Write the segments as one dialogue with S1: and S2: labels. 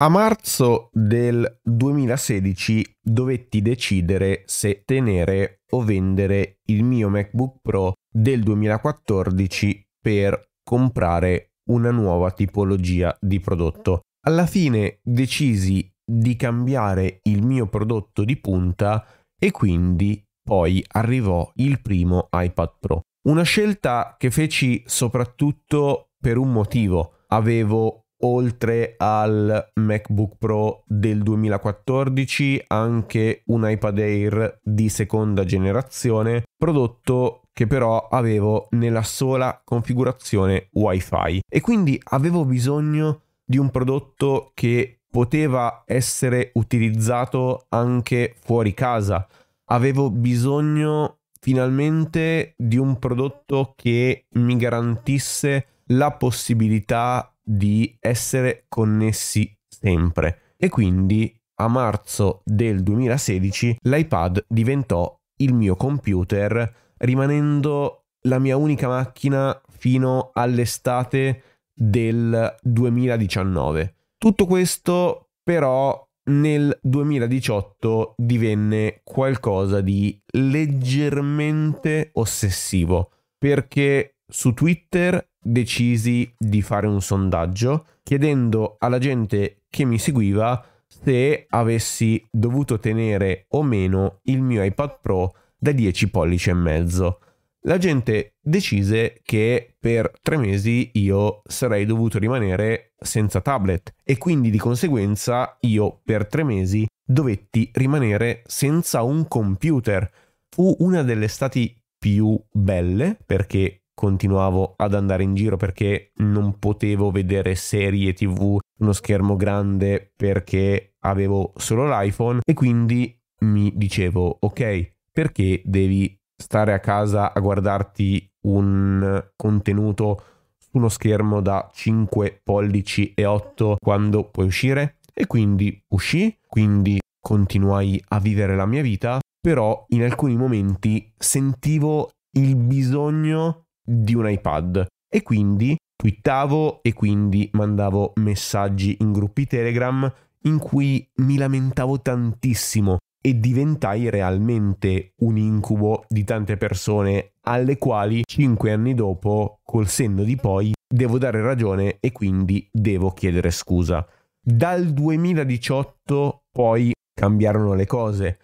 S1: A marzo del 2016 dovetti decidere se tenere o vendere il mio MacBook Pro del 2014 per comprare una nuova tipologia di prodotto. Alla fine decisi di cambiare il mio prodotto di punta e quindi poi arrivò il primo iPad Pro. Una scelta che feci soprattutto per un motivo. Avevo oltre al MacBook Pro del 2014 anche un iPad Air di seconda generazione, prodotto che però avevo nella sola configurazione WiFi e quindi avevo bisogno di un prodotto che poteva essere utilizzato anche fuori casa. Avevo bisogno finalmente di un prodotto che mi garantisse la possibilità di essere connessi sempre. E quindi a marzo del 2016 l'iPad diventò il mio computer, rimanendo la mia unica macchina fino all'estate del 2019. Tutto questo però nel 2018 divenne qualcosa di leggermente ossessivo perché su Twitter decisi di fare un sondaggio chiedendo alla gente che mi seguiva se avessi dovuto tenere o meno il mio iPad Pro da 10 pollici e mezzo. La gente decise che per tre mesi io sarei dovuto rimanere senza tablet e quindi di conseguenza io per tre mesi dovetti rimanere senza un computer. Fu una delle stati più belle perché continuavo ad andare in giro perché non potevo vedere serie tv, uno schermo grande perché avevo solo l'iPhone e quindi mi dicevo ok perché devi stare a casa a guardarti un contenuto su uno schermo da 5 pollici e 8 quando puoi uscire e quindi uscì, quindi continuai a vivere la mia vita, però in alcuni momenti sentivo il bisogno di un iPad e quindi twittavo e quindi mandavo messaggi in gruppi Telegram in cui mi lamentavo tantissimo e diventai realmente un incubo di tante persone alle quali cinque anni dopo, col senno di poi, devo dare ragione e quindi devo chiedere scusa. Dal 2018 poi cambiarono le cose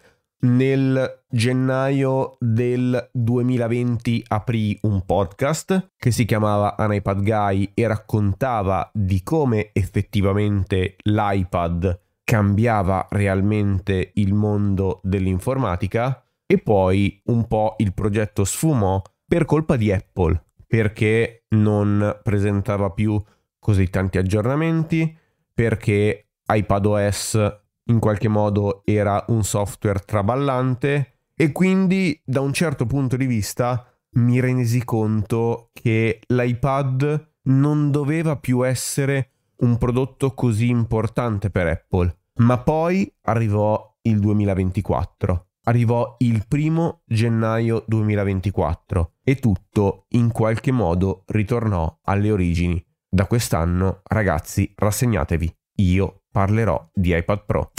S1: nel gennaio del 2020 aprì un podcast che si chiamava An iPad Guy e raccontava di come effettivamente l'iPad cambiava realmente il mondo dell'informatica e poi un po' il progetto sfumò per colpa di Apple perché non presentava più così tanti aggiornamenti perché iPadOS in qualche modo era un software traballante e quindi da un certo punto di vista mi resi conto che l'iPad non doveva più essere un prodotto così importante per Apple. Ma poi arrivò il 2024. Arrivò il primo gennaio 2024 e tutto in qualche modo ritornò alle origini. Da quest'anno, ragazzi, rassegnatevi. Io parlerò di iPad Pro.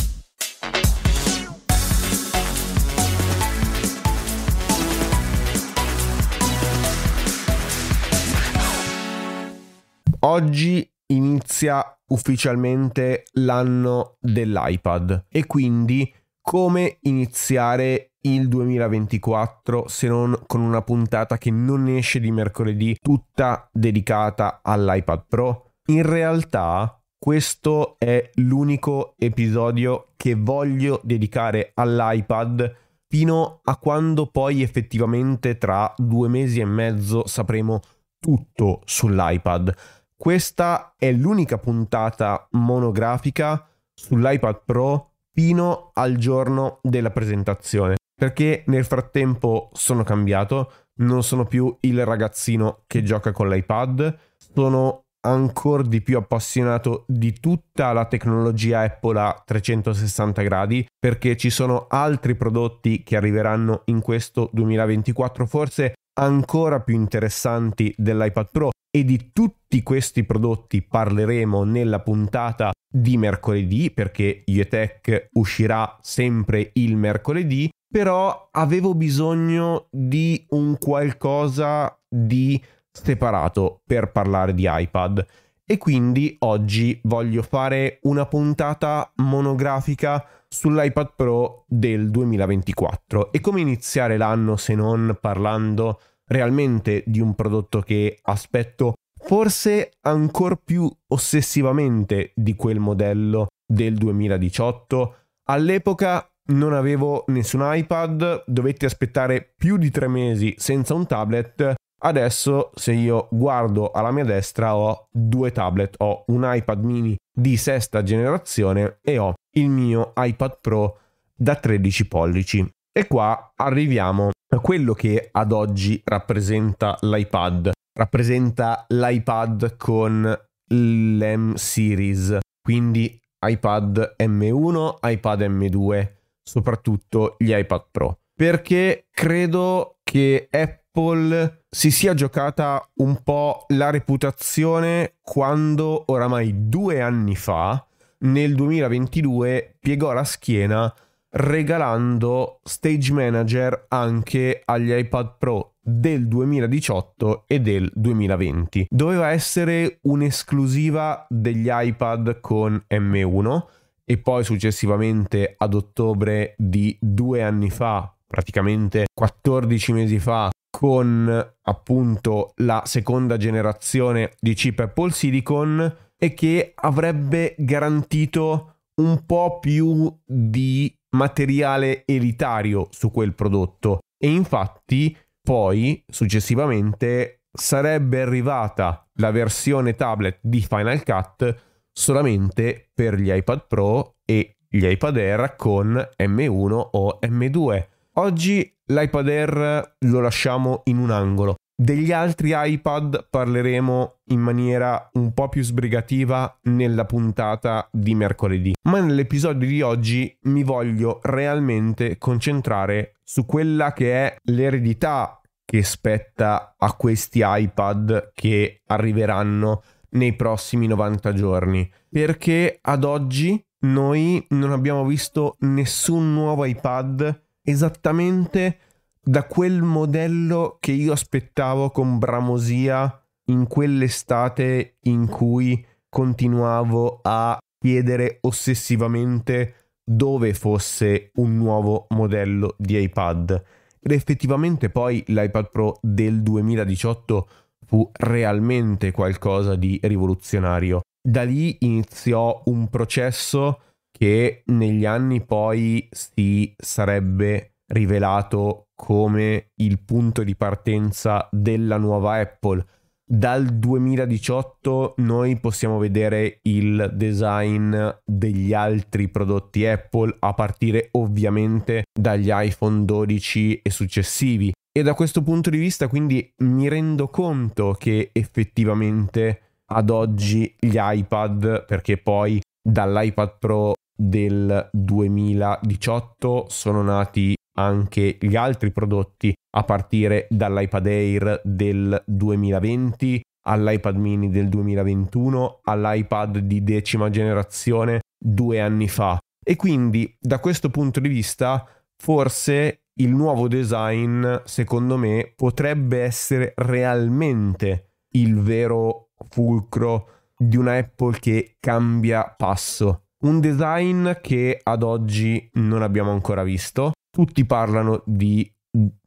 S1: Oggi inizia ufficialmente l'anno dell'iPad e quindi come iniziare il 2024 se non con una puntata che non esce di mercoledì tutta dedicata all'iPad Pro? In realtà questo è l'unico episodio che voglio dedicare all'iPad fino a quando poi effettivamente tra due mesi e mezzo sapremo tutto sull'iPad. Questa è l'unica puntata monografica sull'iPad Pro fino al giorno della presentazione, perché nel frattempo sono cambiato, non sono più il ragazzino che gioca con l'iPad, sono ancora di più appassionato di tutta la tecnologia Apple a 360 gradi perché ci sono altri prodotti che arriveranno in questo 2024 forse ancora più interessanti dell'iPad Pro e di tutti questi prodotti parleremo nella puntata di mercoledì perché Yetech uscirà sempre il mercoledì però avevo bisogno di un qualcosa di separato per parlare di iPad e quindi oggi voglio fare una puntata monografica sull'iPad Pro del 2024 e come iniziare l'anno se non parlando realmente di un prodotto che aspetto forse ancora più ossessivamente di quel modello del 2018. All'epoca non avevo nessun iPad, dovetti aspettare più di tre mesi senza un tablet Adesso se io guardo alla mia destra ho due tablet, ho un iPad mini di sesta generazione e ho il mio iPad Pro da 13 pollici. E qua arriviamo a quello che ad oggi rappresenta l'iPad. Rappresenta l'iPad con l'M Series, quindi iPad M1, iPad M2, soprattutto gli iPad Pro. Perché credo che Apple si sia giocata un po' la reputazione quando oramai due anni fa, nel 2022, piegò la schiena regalando Stage Manager anche agli iPad Pro del 2018 e del 2020. Doveva essere un'esclusiva degli iPad con M1 e poi successivamente ad ottobre di due anni fa praticamente 14 mesi fa con appunto la seconda generazione di chip Apple Silicon e che avrebbe garantito un po' più di materiale elitario su quel prodotto e infatti poi successivamente sarebbe arrivata la versione tablet di Final Cut solamente per gli iPad Pro e gli iPad Air con M1 o M2 Oggi l'iPad Air lo lasciamo in un angolo. Degli altri iPad parleremo in maniera un po' più sbrigativa nella puntata di mercoledì, ma nell'episodio di oggi mi voglio realmente concentrare su quella che è l'eredità che spetta a questi iPad che arriveranno nei prossimi 90 giorni, perché ad oggi noi non abbiamo visto nessun nuovo iPad esattamente da quel modello che io aspettavo con bramosia in quell'estate in cui continuavo a chiedere ossessivamente dove fosse un nuovo modello di iPad. Ed effettivamente poi l'iPad Pro del 2018 fu realmente qualcosa di rivoluzionario. Da lì iniziò un processo che negli anni poi si sarebbe rivelato come il punto di partenza della nuova Apple. Dal 2018 noi possiamo vedere il design degli altri prodotti Apple a partire ovviamente dagli iPhone 12 e successivi. E da questo punto di vista quindi mi rendo conto che effettivamente ad oggi gli iPad, perché poi dall'iPad Pro del 2018 sono nati anche gli altri prodotti a partire dall'iPad Air del 2020 all'iPad mini del 2021 all'iPad di decima generazione due anni fa e quindi da questo punto di vista forse il nuovo design secondo me potrebbe essere realmente il vero fulcro di una Apple che cambia passo un design che ad oggi non abbiamo ancora visto. Tutti parlano di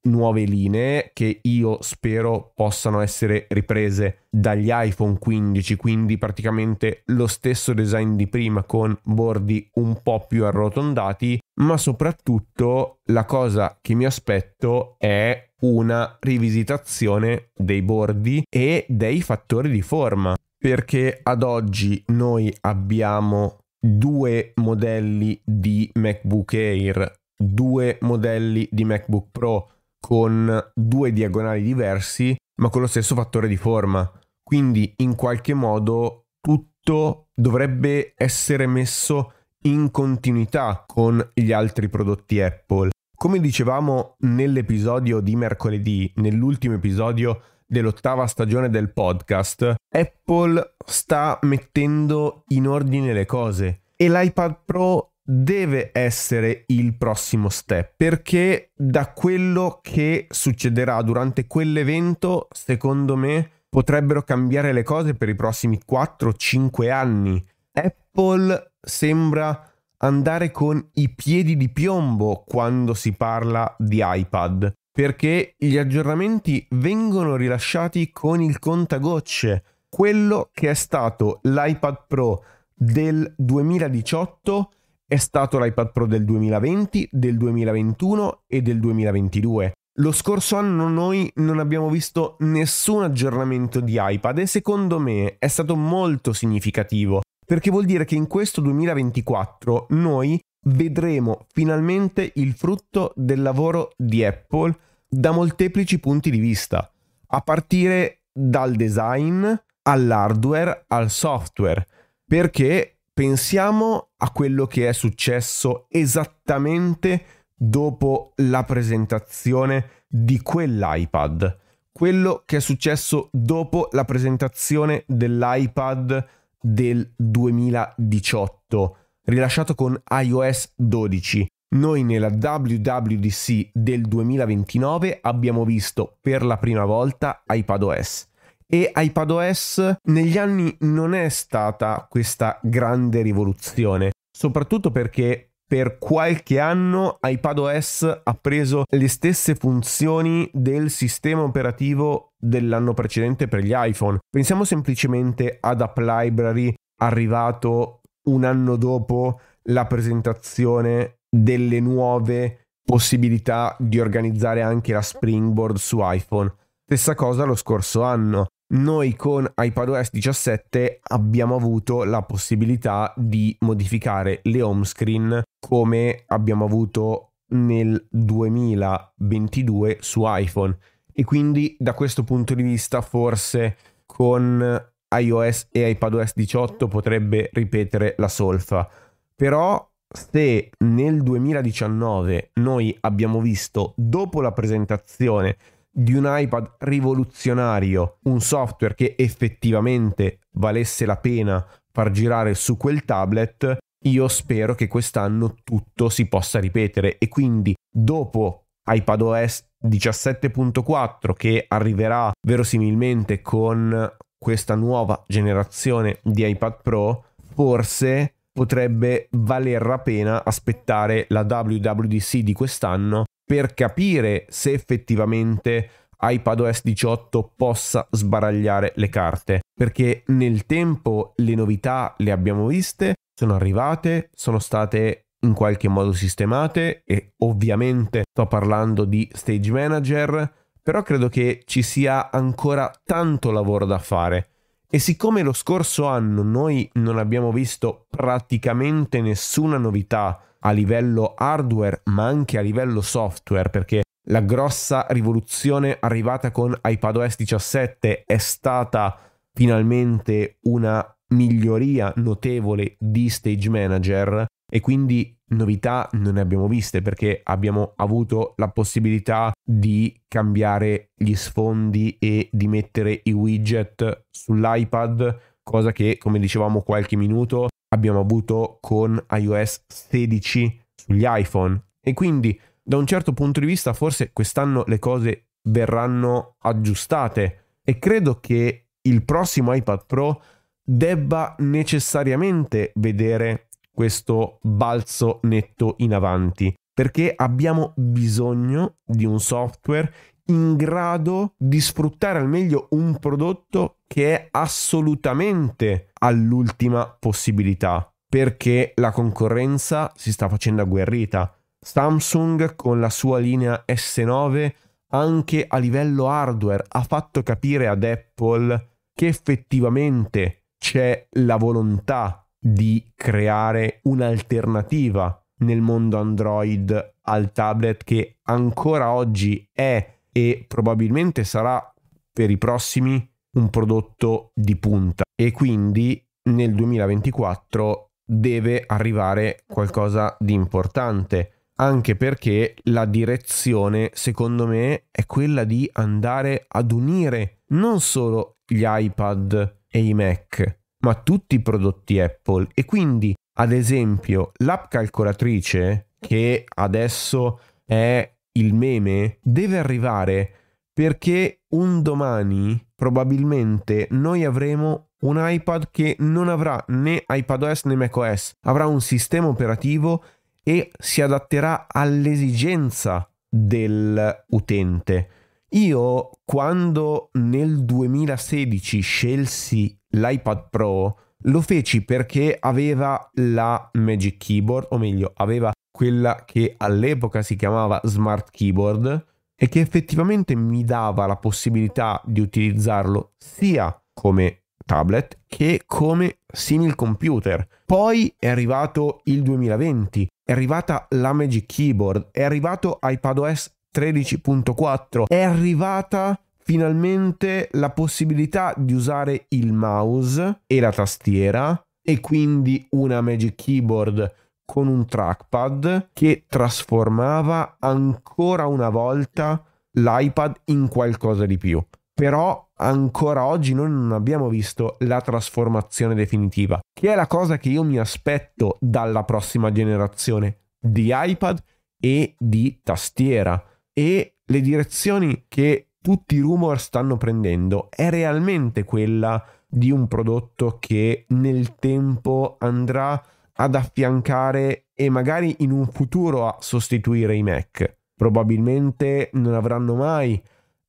S1: nuove linee che io spero possano essere riprese dagli iPhone 15, quindi praticamente lo stesso design di prima con bordi un po' più arrotondati, ma soprattutto la cosa che mi aspetto è una rivisitazione dei bordi e dei fattori di forma, perché ad oggi noi abbiamo due modelli di MacBook Air, due modelli di MacBook Pro con due diagonali diversi, ma con lo stesso fattore di forma. Quindi in qualche modo tutto dovrebbe essere messo in continuità con gli altri prodotti Apple. Come dicevamo nell'episodio di mercoledì, nell'ultimo episodio dell'ottava stagione del podcast, Apple sta mettendo in ordine le cose e l'iPad Pro deve essere il prossimo step perché da quello che succederà durante quell'evento, secondo me, potrebbero cambiare le cose per i prossimi 4-5 anni. Apple sembra andare con i piedi di piombo quando si parla di iPad, perché gli aggiornamenti vengono rilasciati con il contagocce quello che è stato l'iPad Pro del 2018 è stato l'iPad Pro del 2020, del 2021 e del 2022. Lo scorso anno noi non abbiamo visto nessun aggiornamento di iPad e secondo me è stato molto significativo perché vuol dire che in questo 2024 noi vedremo finalmente il frutto del lavoro di Apple da molteplici punti di vista, a partire dal design, all'hardware, al software, perché pensiamo a quello che è successo esattamente dopo la presentazione di quell'iPad, quello che è successo dopo la presentazione dell'iPad del 2018, rilasciato con iOS 12. Noi nella WWDC del 2029 abbiamo visto per la prima volta iPadOS e iPadOS negli anni non è stata questa grande rivoluzione, soprattutto perché per qualche anno iPadOS ha preso le stesse funzioni del sistema operativo dell'anno precedente per gli iPhone. Pensiamo semplicemente ad App Library arrivato un anno dopo la presentazione delle nuove possibilità di organizzare anche la Springboard su iPhone. Stessa cosa lo scorso anno noi con iPadOS 17 abbiamo avuto la possibilità di modificare le home screen come abbiamo avuto nel 2022 su iPhone e quindi da questo punto di vista forse con iOS e iPadOS 18 potrebbe ripetere la solfa però se nel 2019 noi abbiamo visto dopo la presentazione di un iPad rivoluzionario, un software che effettivamente valesse la pena far girare su quel tablet, io spero che quest'anno tutto si possa ripetere e quindi dopo iPadOS 17.4 che arriverà verosimilmente con questa nuova generazione di iPad Pro, forse potrebbe valer la pena aspettare la WWDC di quest'anno per capire se effettivamente iPadOS 18 possa sbaragliare le carte, perché nel tempo le novità le abbiamo viste, sono arrivate, sono state in qualche modo sistemate e ovviamente sto parlando di stage manager, però credo che ci sia ancora tanto lavoro da fare. E siccome lo scorso anno noi non abbiamo visto praticamente nessuna novità a livello hardware ma anche a livello software perché la grossa rivoluzione arrivata con iPadOS 17 è stata finalmente una miglioria notevole di Stage Manager e quindi novità non ne abbiamo viste perché abbiamo avuto la possibilità di cambiare gli sfondi e di mettere i widget sull'iPad, cosa che come dicevamo qualche minuto abbiamo avuto con iOS 16 sugli iPhone. E quindi da un certo punto di vista forse quest'anno le cose verranno aggiustate e credo che il prossimo iPad Pro debba necessariamente vedere questo balzo netto in avanti perché abbiamo bisogno di un software in grado di sfruttare al meglio un prodotto che è assolutamente all'ultima possibilità perché la concorrenza si sta facendo agguerrita. Samsung con la sua linea S9 anche a livello hardware ha fatto capire ad Apple che effettivamente c'è la volontà di creare un'alternativa nel mondo Android al tablet che ancora oggi è e probabilmente sarà per i prossimi un prodotto di punta e quindi nel 2024 deve arrivare qualcosa di importante anche perché la direzione secondo me è quella di andare ad unire non solo gli iPad e i Mac ma tutti i prodotti Apple e quindi ad esempio l'app calcolatrice che adesso è il meme deve arrivare perché un domani probabilmente noi avremo un iPad che non avrà né iPadOS né macOS, avrà un sistema operativo e si adatterà all'esigenza dell'utente. Io quando nel 2016 scelsi l'iPad Pro lo feci perché aveva la Magic Keyboard, o meglio, aveva quella che all'epoca si chiamava Smart Keyboard e che effettivamente mi dava la possibilità di utilizzarlo sia come tablet che come simil computer. Poi è arrivato il 2020, è arrivata la Magic Keyboard, è arrivato iPadOS 13.4, è arrivata finalmente la possibilità di usare il mouse e la tastiera e quindi una Magic Keyboard con un trackpad che trasformava ancora una volta l'iPad in qualcosa di più. Però ancora oggi noi non abbiamo visto la trasformazione definitiva, che è la cosa che io mi aspetto dalla prossima generazione di iPad e di tastiera. E le direzioni che tutti i rumor stanno prendendo è realmente quella di un prodotto che nel tempo andrà ad affiancare e magari in un futuro a sostituire i Mac. Probabilmente non avranno mai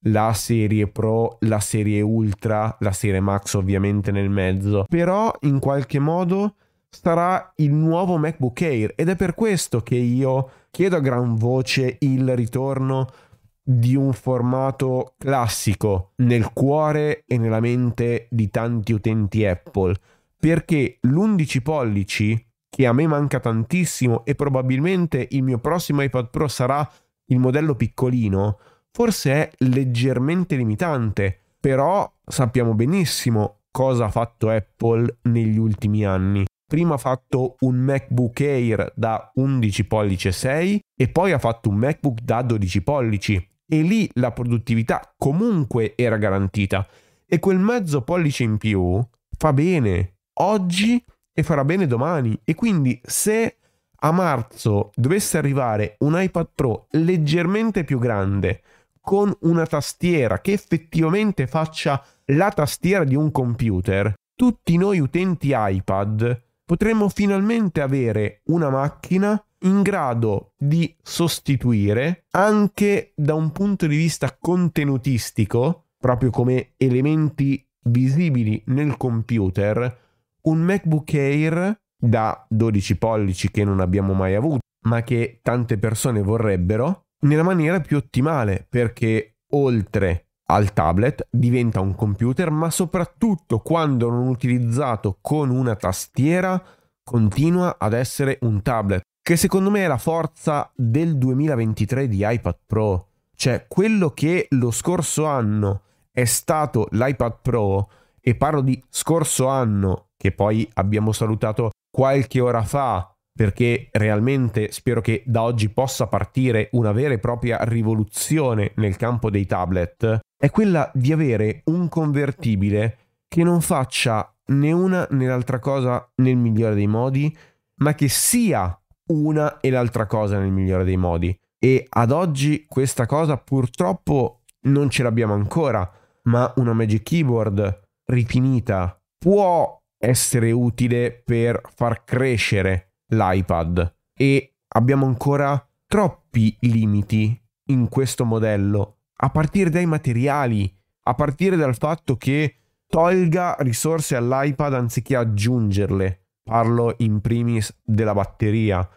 S1: la serie Pro, la serie Ultra, la serie Max ovviamente nel mezzo, però in qualche modo sarà il nuovo MacBook Air ed è per questo che io chiedo a gran voce il ritorno di un formato classico nel cuore e nella mente di tanti utenti Apple, perché l'11 pollici che a me manca tantissimo e probabilmente il mio prossimo iPad Pro sarà il modello piccolino, forse è leggermente limitante, però sappiamo benissimo cosa ha fatto Apple negli ultimi anni. Prima ha fatto un MacBook Air da 11 pollici e 6 e poi ha fatto un MacBook da 12 pollici e lì la produttività comunque era garantita e quel mezzo pollice in più fa bene. Oggi e farà bene domani. E quindi se a marzo dovesse arrivare un iPad Pro leggermente più grande, con una tastiera che effettivamente faccia la tastiera di un computer, tutti noi utenti iPad potremmo finalmente avere una macchina in grado di sostituire anche da un punto di vista contenutistico, proprio come elementi visibili nel computer, un MacBook Air da 12 pollici che non abbiamo mai avuto, ma che tante persone vorrebbero, nella maniera più ottimale, perché oltre al tablet diventa un computer, ma soprattutto quando non utilizzato con una tastiera continua ad essere un tablet, che secondo me è la forza del 2023 di iPad Pro. Cioè, quello che lo scorso anno è stato l'iPad Pro, e parlo di scorso anno che poi abbiamo salutato qualche ora fa, perché realmente spero che da oggi possa partire una vera e propria rivoluzione nel campo dei tablet, è quella di avere un convertibile che non faccia né una né l'altra cosa nel migliore dei modi, ma che sia una e l'altra cosa nel migliore dei modi. E ad oggi questa cosa purtroppo non ce l'abbiamo ancora, ma una Magic Keyboard rifinita può essere utile per far crescere l'iPad e abbiamo ancora troppi limiti in questo modello, a partire dai materiali, a partire dal fatto che tolga risorse all'iPad anziché aggiungerle. Parlo in primis della batteria.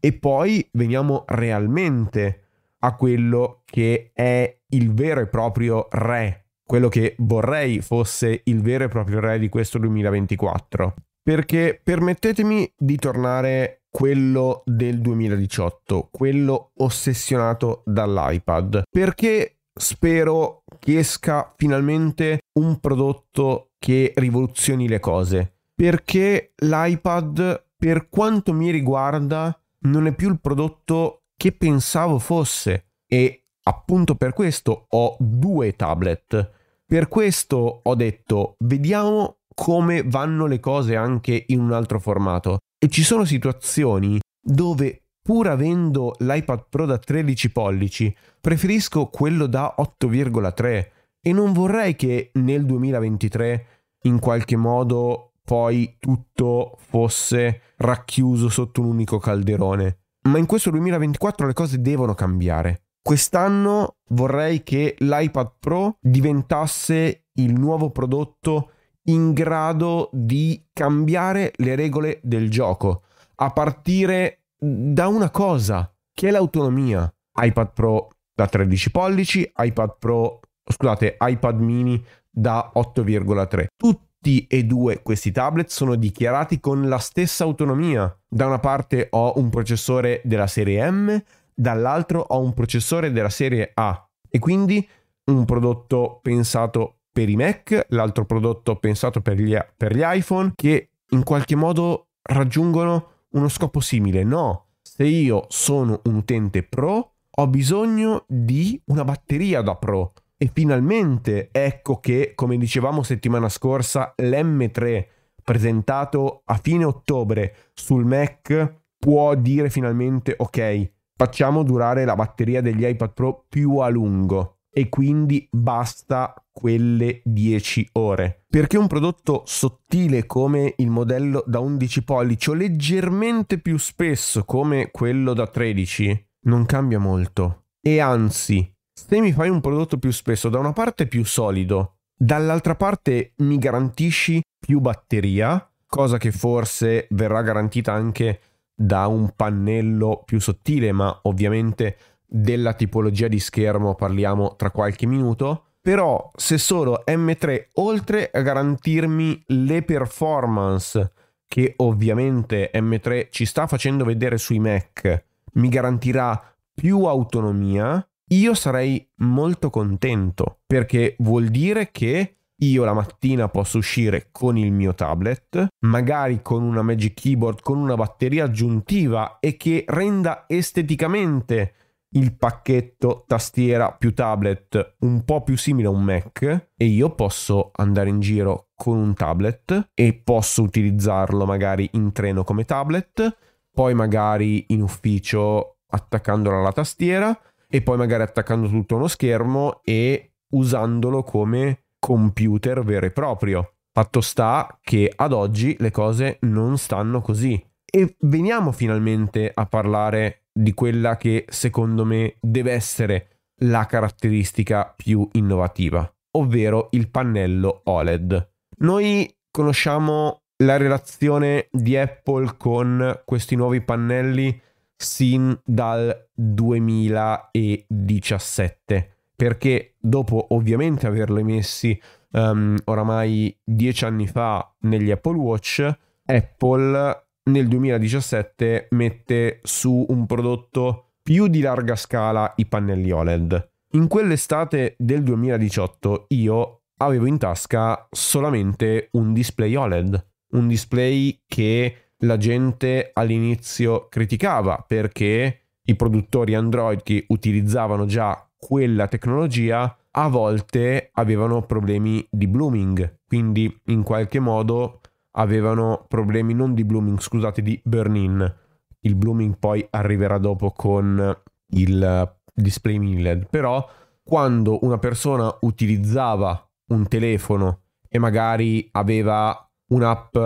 S1: E poi veniamo realmente a quello che è il vero e proprio re quello che vorrei fosse il vero e proprio re di questo 2024. Perché permettetemi di tornare quello del 2018, quello ossessionato dall'iPad, perché spero che esca finalmente un prodotto che rivoluzioni le cose, perché l'iPad, per quanto mi riguarda, non è più il prodotto che pensavo fosse e appunto per questo ho due tablet per questo ho detto, vediamo come vanno le cose anche in un altro formato. E ci sono situazioni dove pur avendo l'iPad Pro da 13 pollici, preferisco quello da 8,3 e non vorrei che nel 2023 in qualche modo poi tutto fosse racchiuso sotto un unico calderone. Ma in questo 2024 le cose devono cambiare. Quest'anno vorrei che l'iPad Pro diventasse il nuovo prodotto in grado di cambiare le regole del gioco, a partire da una cosa, che è l'autonomia. iPad Pro da 13 pollici, iPad Pro, scusate, iPad mini da 8,3. Tutti e due questi tablet sono dichiarati con la stessa autonomia. Da una parte ho un processore della serie M, dall'altro ho un processore della serie A e quindi un prodotto pensato per i Mac, l'altro prodotto pensato per gli, per gli iPhone che in qualche modo raggiungono uno scopo simile. No, se io sono un utente pro ho bisogno di una batteria da pro. E finalmente ecco che, come dicevamo settimana scorsa, l'M3 presentato a fine ottobre sul Mac può dire finalmente ok, facciamo durare la batteria degli iPad Pro più a lungo e quindi basta quelle 10 ore. Perché un prodotto sottile come il modello da 11 pollici o leggermente più spesso come quello da 13 non cambia molto. E anzi, se mi fai un prodotto più spesso, da una parte più solido, dall'altra parte mi garantisci più batteria, cosa che forse verrà garantita anche da un pannello più sottile, ma ovviamente della tipologia di schermo parliamo tra qualche minuto. Però se solo M3, oltre a garantirmi le performance che ovviamente M3 ci sta facendo vedere sui Mac, mi garantirà più autonomia, io sarei molto contento perché vuol dire che io la mattina posso uscire con il mio tablet, magari con una Magic Keyboard, con una batteria aggiuntiva e che renda esteticamente il pacchetto tastiera più tablet un po' più simile a un Mac e io posso andare in giro con un tablet e posso utilizzarlo magari in treno come tablet, poi magari in ufficio attaccandolo alla tastiera e poi magari attaccando tutto a uno schermo e usandolo come computer vero e proprio. Fatto sta che ad oggi le cose non stanno così. E veniamo finalmente a parlare di quella che secondo me deve essere la caratteristica più innovativa, ovvero il pannello OLED. Noi conosciamo la relazione di Apple con questi nuovi pannelli sin dal 2017 perché dopo ovviamente averle messi um, ehm, oramai dieci anni fa negli Apple Watch, Apple nel 2017 mette su un prodotto più di larga scala i pannelli OLED. In quell'estate del 2018 io avevo in tasca solamente un display OLED, un display che la gente all'inizio criticava perché i produttori Android che utilizzavano già quella tecnologia a volte avevano problemi di blooming, quindi in qualche modo avevano problemi non di blooming, scusate, di burn-in. Il blooming poi arriverà dopo con il display milled, però quando una persona utilizzava un telefono e magari aveva un'app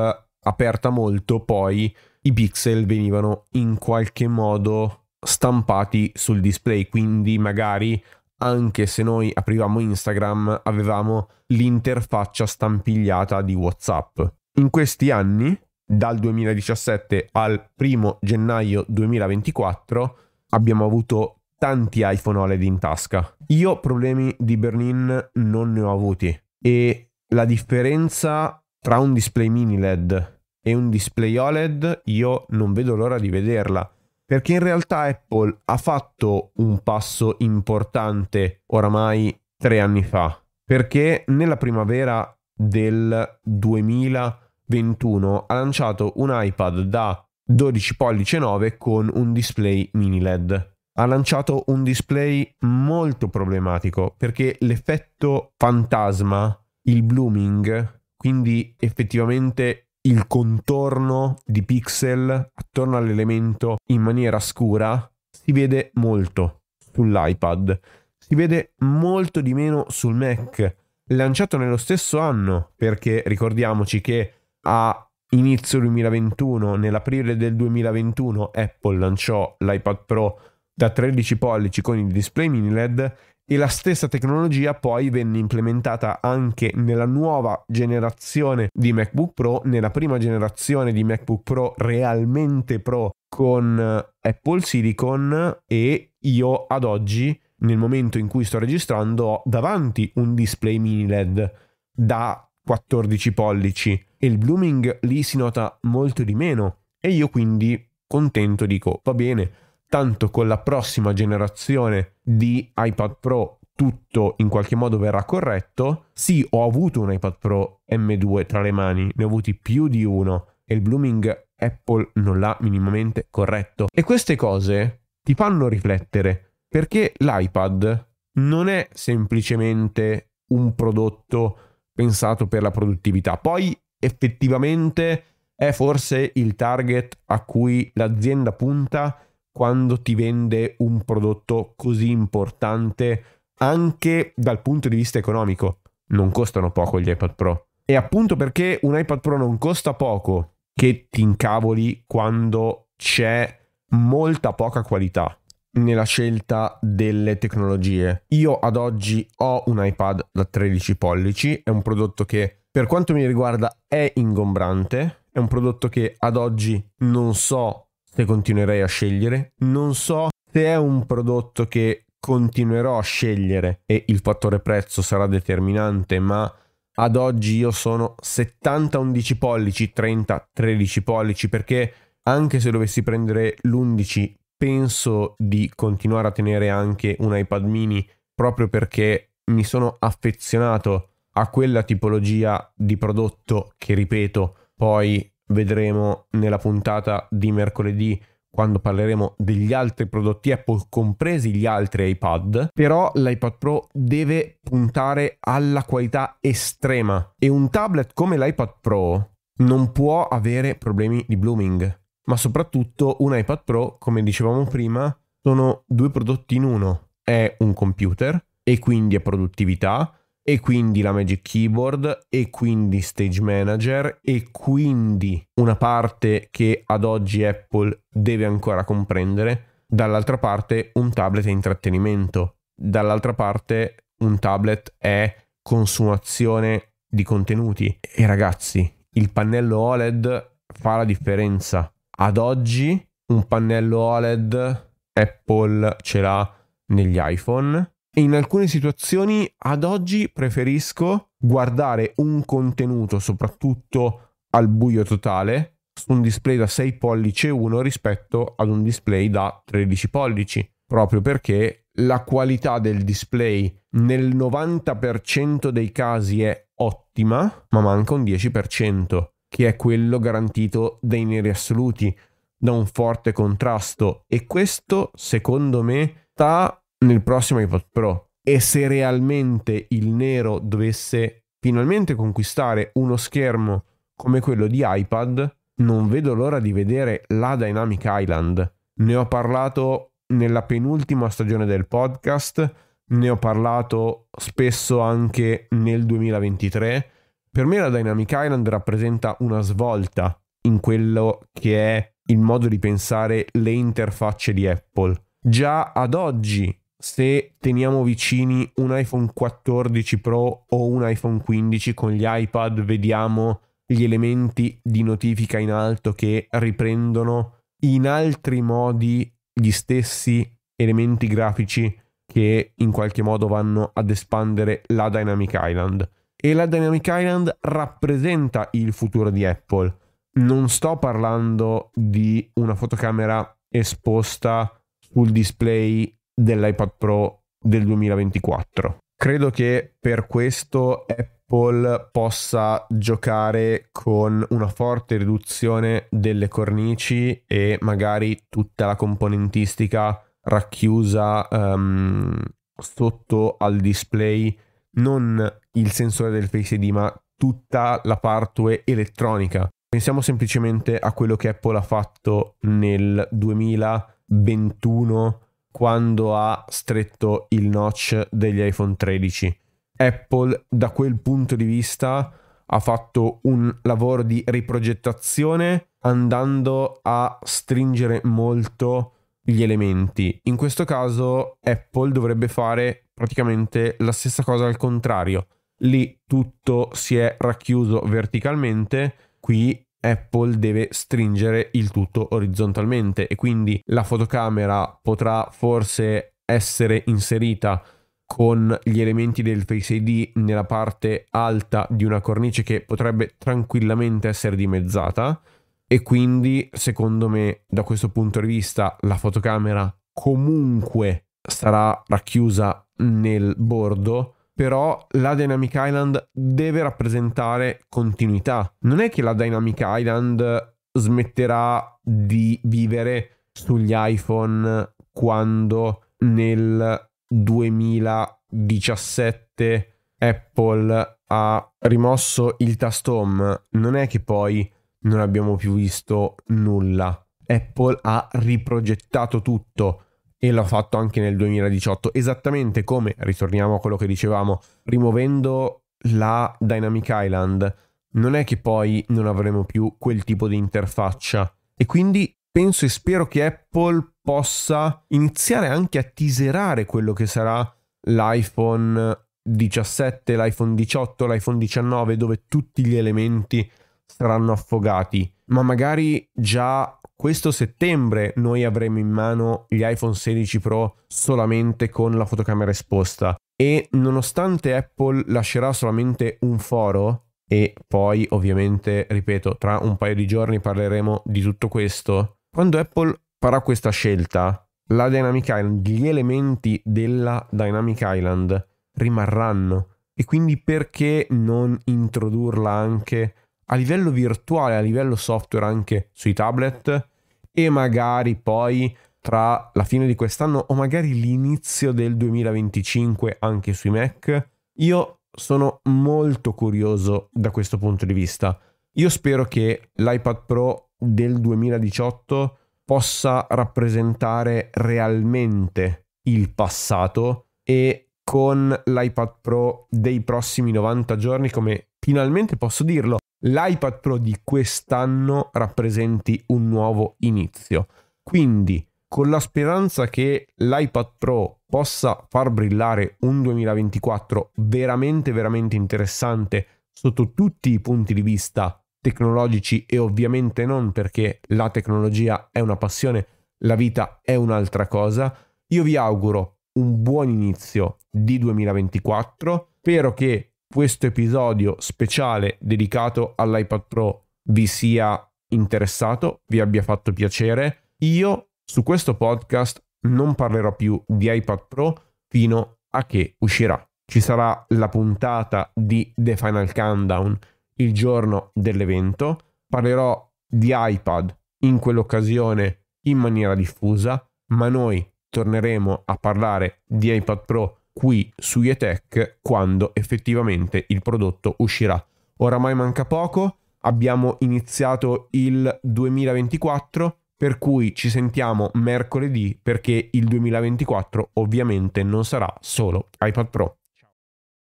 S1: aperta molto, poi i pixel venivano in qualche modo stampati sul display, quindi magari anche se noi aprivamo Instagram avevamo l'interfaccia stampigliata di WhatsApp. In questi anni, dal 2017 al 1 gennaio 2024, abbiamo avuto tanti iPhone OLED in tasca. Io problemi di burn-in non ne ho avuti e la differenza tra un display mini LED e un display OLED io non vedo l'ora di vederla perché in realtà Apple ha fatto un passo importante oramai tre anni fa, perché nella primavera del 2021 ha lanciato un iPad da 12 pollice 9 con un display mini LED. Ha lanciato un display molto problematico perché l'effetto fantasma, il blooming, quindi effettivamente il contorno di pixel attorno all'elemento in maniera scura si vede molto sull'iPad, si vede molto di meno sul Mac, lanciato nello stesso anno, perché ricordiamoci che a inizio 2021, nell'aprile del 2021, Apple lanciò l'iPad Pro da 13 pollici con il display mini LED e la stessa tecnologia poi venne implementata anche nella nuova generazione di MacBook Pro, nella prima generazione di MacBook Pro realmente Pro con eh, Apple Silicon e io ad oggi, nel momento in cui sto registrando, ho davanti un display mini LED da 14 pollici e il blooming lì si nota molto di meno e io quindi contento dico va bene tanto con la prossima generazione di iPad Pro tutto in qualche modo verrà corretto. Sì, ho avuto un iPad Pro M2 tra le mani, ne ho avuti più di uno e il blooming Apple non l'ha minimamente corretto. E queste cose ti fanno riflettere, perché l'iPad non è semplicemente un prodotto pensato per la produttività. Poi effettivamente è forse il target a cui l'azienda punta quando ti vende un prodotto così importante anche dal punto di vista economico. Non costano poco gli iPad Pro. E appunto perché un iPad Pro non costa poco che ti incavoli quando c'è molta poca qualità nella scelta delle tecnologie. Io ad oggi ho un iPad da 13 pollici, è un prodotto che per quanto mi riguarda è ingombrante, è un prodotto che ad oggi non so se continuerei a scegliere, non so se è un prodotto che continuerò a scegliere e il fattore prezzo sarà determinante, ma ad oggi io sono 70 11 pollici, 30 13 pollici, perché anche se dovessi prendere l'11 penso di continuare a tenere anche un iPad mini proprio perché mi sono affezionato a quella tipologia di prodotto che ripeto poi vedremo nella puntata di mercoledì quando parleremo degli altri prodotti Apple, compresi gli altri iPad, però l'iPad Pro deve puntare alla qualità estrema e un tablet come l'iPad Pro non può avere problemi di blooming, ma soprattutto un iPad Pro, come dicevamo prima, sono due prodotti in uno, è un computer e quindi è produttività, e quindi la Magic Keyboard e quindi Stage Manager e quindi una parte che ad oggi Apple deve ancora comprendere, dall'altra parte un tablet è intrattenimento, dall'altra parte un tablet è consumazione di contenuti e ragazzi, il pannello OLED fa la differenza. Ad oggi un pannello OLED Apple ce l'ha negli iPhone, in alcune situazioni ad oggi preferisco guardare un contenuto, soprattutto al buio totale, su un display da 6 pollici e 1 rispetto ad un display da 13 pollici, proprio perché la qualità del display nel 90% dei casi è ottima, ma manca un 10%, che è quello garantito dai neri assoluti, da un forte contrasto e questo, secondo me, sta nel prossimo iPod Pro e se realmente il nero dovesse finalmente conquistare uno schermo come quello di iPad, non vedo l'ora di vedere la Dynamic Island. Ne ho parlato nella penultima stagione del podcast, ne ho parlato spesso anche nel 2023. Per me la Dynamic Island rappresenta una svolta in quello che è il modo di pensare le interfacce di Apple. Già ad oggi se teniamo vicini un iPhone 14 Pro o un iPhone 15 con gli iPad, vediamo gli elementi di notifica in alto che riprendono in altri modi gli stessi elementi grafici che in qualche modo vanno ad espandere la Dynamic Island. E la Dynamic Island rappresenta il futuro di Apple. Non sto parlando di una fotocamera esposta sul display dell'iPad Pro del 2024. Credo che per questo Apple possa giocare con una forte riduzione delle cornici e magari tutta la componentistica racchiusa um, sotto al display, non il sensore del Face ID, ma tutta la parte elettronica. Pensiamo semplicemente a quello che Apple ha fatto nel 2021 quando ha stretto il notch degli iPhone 13. Apple da quel punto di vista ha fatto un lavoro di riprogettazione andando a stringere molto gli elementi. In questo caso Apple dovrebbe fare praticamente la stessa cosa al contrario. Lì tutto si è racchiuso verticalmente, qui Apple deve stringere il tutto orizzontalmente e quindi la fotocamera potrà forse essere inserita con gli elementi del Face ID nella parte alta di una cornice che potrebbe tranquillamente essere dimezzata e quindi secondo me da questo punto di vista la fotocamera comunque sarà racchiusa nel bordo però la Dynamic Island deve rappresentare continuità. Non è che la Dynamic Island smetterà di vivere sugli iPhone quando nel 2017 Apple ha rimosso il tasto home. Non è che poi non abbiamo più visto nulla. Apple ha riprogettato tutto e l'ho fatto anche nel 2018, esattamente come, ritorniamo a quello che dicevamo, rimuovendo la Dynamic Island, non è che poi non avremo più quel tipo di interfaccia. E quindi penso e spero che Apple possa iniziare anche a tiserare quello che sarà l'iPhone 17, l'iPhone 18, l'iPhone 19, dove tutti gli elementi saranno affogati ma magari già questo settembre noi avremo in mano gli iPhone 16 Pro solamente con la fotocamera esposta. E nonostante Apple lascerà solamente un foro, e poi ovviamente, ripeto, tra un paio di giorni parleremo di tutto questo, quando Apple farà questa scelta, la Dynamic Island, gli elementi della Dynamic Island rimarranno. E quindi perché non introdurla anche a livello virtuale, a livello software anche sui tablet e magari poi tra la fine di quest'anno o magari l'inizio del 2025 anche sui Mac. Io sono molto curioso da questo punto di vista. Io spero che l'iPad Pro del 2018 possa rappresentare realmente il passato e con l'iPad Pro dei prossimi 90 giorni, come finalmente posso dirlo, l'iPad Pro di quest'anno rappresenti un nuovo inizio. Quindi, con la speranza che l'iPad Pro possa far brillare un 2024 veramente, veramente interessante sotto tutti i punti di vista tecnologici e ovviamente non perché la tecnologia è una passione, la vita è un'altra cosa, io vi auguro un buon inizio di 2024, spero che questo episodio speciale dedicato all'iPad Pro vi sia interessato, vi abbia fatto piacere. Io su questo podcast non parlerò più di iPad Pro fino a che uscirà. Ci sarà la puntata di The Final Countdown il giorno dell'evento. Parlerò di iPad in quell'occasione in maniera diffusa, ma noi torneremo a parlare di iPad Pro qui su Yetech quando effettivamente il prodotto uscirà. Oramai manca poco, abbiamo iniziato il 2024, per cui ci sentiamo mercoledì perché il 2024 ovviamente non sarà solo iPad Pro.